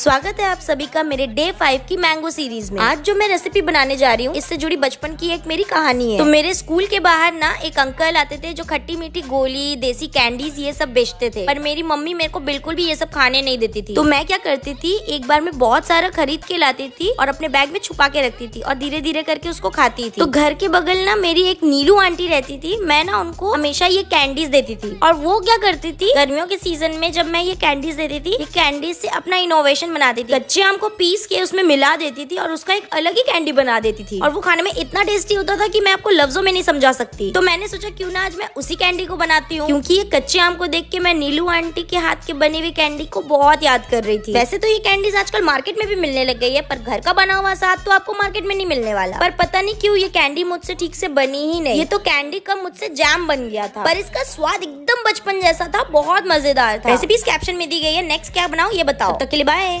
स्वागत है आप सभी का मेरे डे फाइव की मैंगो सीरीज में आज जो मैं रेसिपी बनाने जा रही हूँ इससे जुड़ी बचपन की एक मेरी कहानी है तो मेरे स्कूल के बाहर ना एक अंकल आते थे जो खट्टी मीठी गोली देसी कैंडीज ये सब बेचते थे पर मेरी मम्मी मेरे को बिल्कुल भी ये सब खाने नहीं देती थी तो मैं क्या करती थी एक बार मैं बहुत सारा खरीद के लाती थी और अपने बैग में छुपा के रखती थी और धीरे धीरे करके उसको खाती थी तो घर के बगल ना मेरी एक नीलू आंटी रहती थी मैं ना उनको हमेशा ये कैंडीज देती थी और वो क्या करती थी गर्मियों के सीजन में जब मैं ये कैंडीज देती थी कैंडीज से अपना इनोवेशन डिजाइन बनाती थी कच्चे आम को पीस के उसमें मिला देती थी और उसका एक अलग ही कैंडी बना देती थी और वो खाने में इतना टेस्टी होता था की मैं आपको लफ्जों में नहीं समझा सकती तो मैंने सोचा क्यूँ ना आज मैं उसी कैंडी को बनाती हूँ क्यूँकी ये कच्चे आम को देख के मैं नीलू आंटी के हाथ के बनी हुई कैंडी को बहुत याद कर रही थी वैसे तो ये कैंडीज आजकल मार्केट में भी मिलने लग गई है पर घर का बना हुआ साथ तो आपको मार्केट में नहीं मिलने वाला पर पता नहीं क्यों ये कैंडी मुझसे ठीक से बनी ही नहीं ये तो कैंडी का मुझसे जैम बन गया था पर इसका स्वाद एकदम बचपन जैसा था बहुत मजेदार था रेसिपी इस कैप्शन में दी गई है नेक्स्ट क्या बनाओ ये बताओ तक के लिए बाय